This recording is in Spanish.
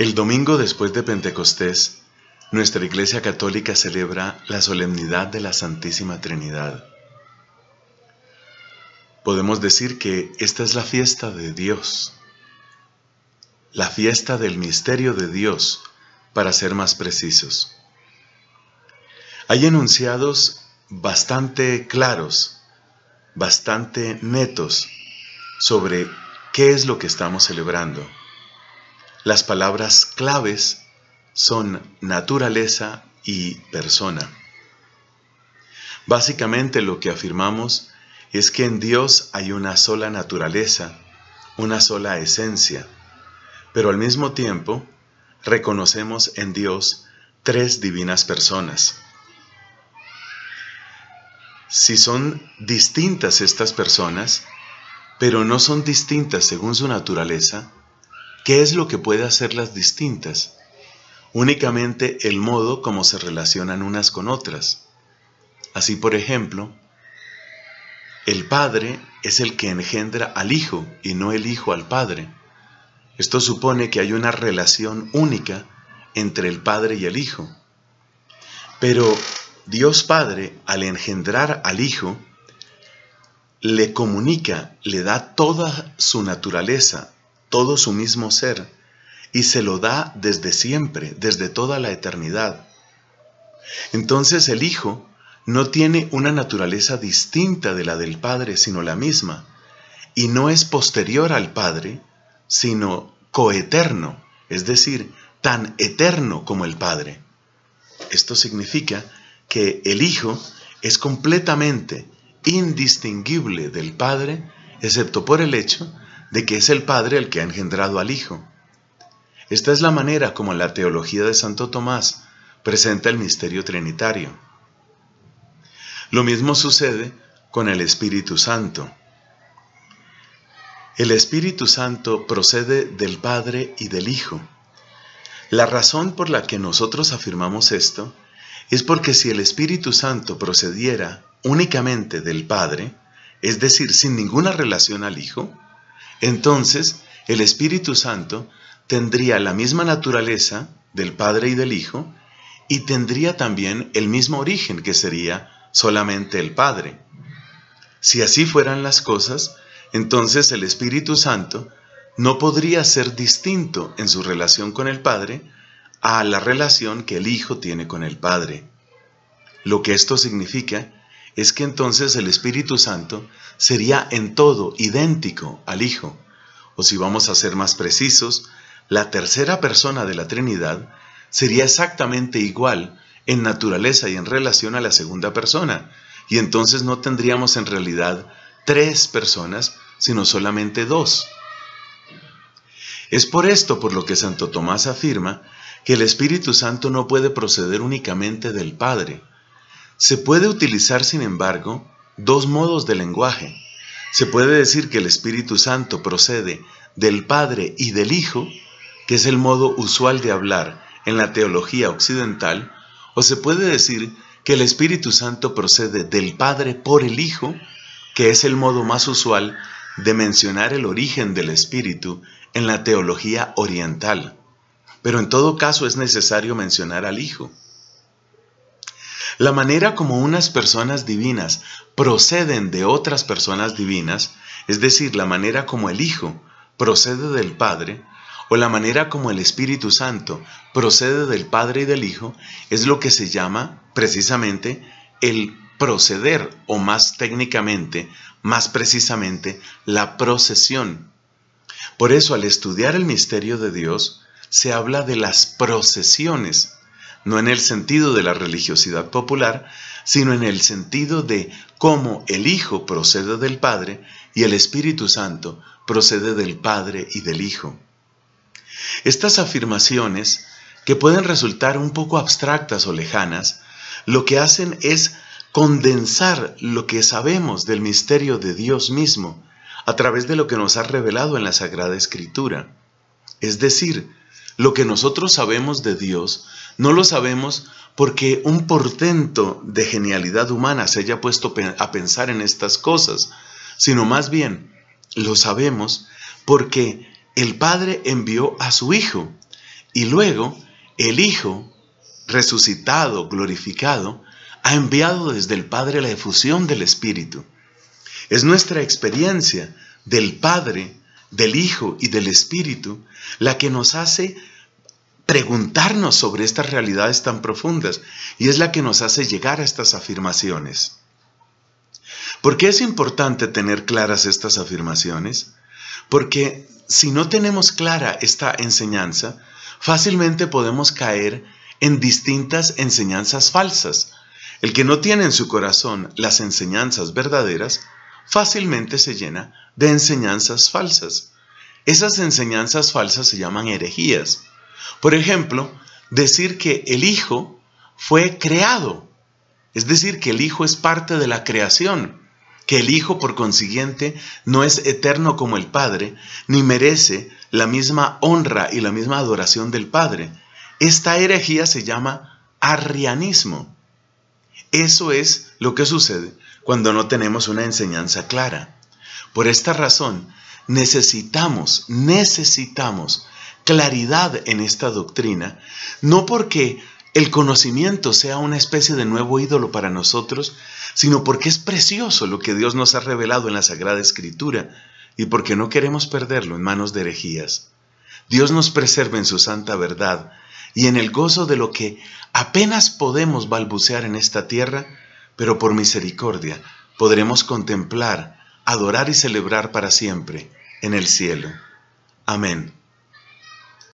El domingo después de Pentecostés, nuestra Iglesia Católica celebra la solemnidad de la Santísima Trinidad. Podemos decir que esta es la fiesta de Dios, la fiesta del misterio de Dios, para ser más precisos. Hay enunciados bastante claros, bastante netos, sobre qué es lo que estamos celebrando. Las palabras claves son naturaleza y persona. Básicamente lo que afirmamos es que en Dios hay una sola naturaleza, una sola esencia, pero al mismo tiempo reconocemos en Dios tres divinas personas. Si son distintas estas personas, pero no son distintas según su naturaleza, ¿Qué es lo que puede hacerlas distintas? Únicamente el modo como se relacionan unas con otras. Así, por ejemplo, el Padre es el que engendra al Hijo y no el Hijo al Padre. Esto supone que hay una relación única entre el Padre y el Hijo. Pero Dios Padre, al engendrar al Hijo, le comunica, le da toda su naturaleza, todo su mismo ser, y se lo da desde siempre, desde toda la eternidad. Entonces el Hijo no tiene una naturaleza distinta de la del Padre, sino la misma, y no es posterior al Padre, sino coeterno, es decir, tan eterno como el Padre. Esto significa que el Hijo es completamente indistinguible del Padre, excepto por el hecho de que es el Padre el que ha engendrado al Hijo. Esta es la manera como la teología de Santo Tomás presenta el misterio trinitario. Lo mismo sucede con el Espíritu Santo. El Espíritu Santo procede del Padre y del Hijo. La razón por la que nosotros afirmamos esto es porque si el Espíritu Santo procediera únicamente del Padre, es decir, sin ninguna relación al Hijo, entonces, el Espíritu Santo tendría la misma naturaleza del Padre y del Hijo y tendría también el mismo origen que sería solamente el Padre. Si así fueran las cosas, entonces el Espíritu Santo no podría ser distinto en su relación con el Padre a la relación que el Hijo tiene con el Padre. Lo que esto significa es que entonces el Espíritu Santo sería en todo idéntico al Hijo. O si vamos a ser más precisos, la tercera persona de la Trinidad sería exactamente igual en naturaleza y en relación a la segunda persona. Y entonces no tendríamos en realidad tres personas, sino solamente dos. Es por esto por lo que Santo Tomás afirma que el Espíritu Santo no puede proceder únicamente del Padre, se puede utilizar, sin embargo, dos modos de lenguaje. Se puede decir que el Espíritu Santo procede del Padre y del Hijo, que es el modo usual de hablar en la teología occidental, o se puede decir que el Espíritu Santo procede del Padre por el Hijo, que es el modo más usual de mencionar el origen del Espíritu en la teología oriental. Pero en todo caso es necesario mencionar al Hijo. La manera como unas personas divinas proceden de otras personas divinas, es decir, la manera como el Hijo procede del Padre, o la manera como el Espíritu Santo procede del Padre y del Hijo, es lo que se llama precisamente el proceder, o más técnicamente, más precisamente, la procesión. Por eso al estudiar el misterio de Dios, se habla de las procesiones no en el sentido de la religiosidad popular, sino en el sentido de cómo el Hijo procede del Padre y el Espíritu Santo procede del Padre y del Hijo. Estas afirmaciones, que pueden resultar un poco abstractas o lejanas, lo que hacen es condensar lo que sabemos del misterio de Dios mismo a través de lo que nos ha revelado en la Sagrada Escritura. Es decir, lo que nosotros sabemos de Dios no lo sabemos porque un portento de genialidad humana se haya puesto a pensar en estas cosas, sino más bien lo sabemos porque el Padre envió a su Hijo y luego el Hijo, resucitado, glorificado, ha enviado desde el Padre la efusión del Espíritu. Es nuestra experiencia del Padre, del Hijo y del Espíritu la que nos hace preguntarnos sobre estas realidades tan profundas y es la que nos hace llegar a estas afirmaciones. ¿Por qué es importante tener claras estas afirmaciones? Porque si no tenemos clara esta enseñanza, fácilmente podemos caer en distintas enseñanzas falsas. El que no tiene en su corazón las enseñanzas verdaderas, fácilmente se llena de enseñanzas falsas. Esas enseñanzas falsas se llaman herejías. Por ejemplo, decir que el Hijo fue creado, es decir, que el Hijo es parte de la creación, que el Hijo por consiguiente no es eterno como el Padre, ni merece la misma honra y la misma adoración del Padre. Esta herejía se llama arrianismo. Eso es lo que sucede cuando no tenemos una enseñanza clara. Por esta razón, necesitamos, necesitamos claridad en esta doctrina, no porque el conocimiento sea una especie de nuevo ídolo para nosotros, sino porque es precioso lo que Dios nos ha revelado en la Sagrada Escritura y porque no queremos perderlo en manos de herejías. Dios nos preserve en su santa verdad y en el gozo de lo que apenas podemos balbucear en esta tierra, pero por misericordia podremos contemplar, adorar y celebrar para siempre en el cielo. Amén.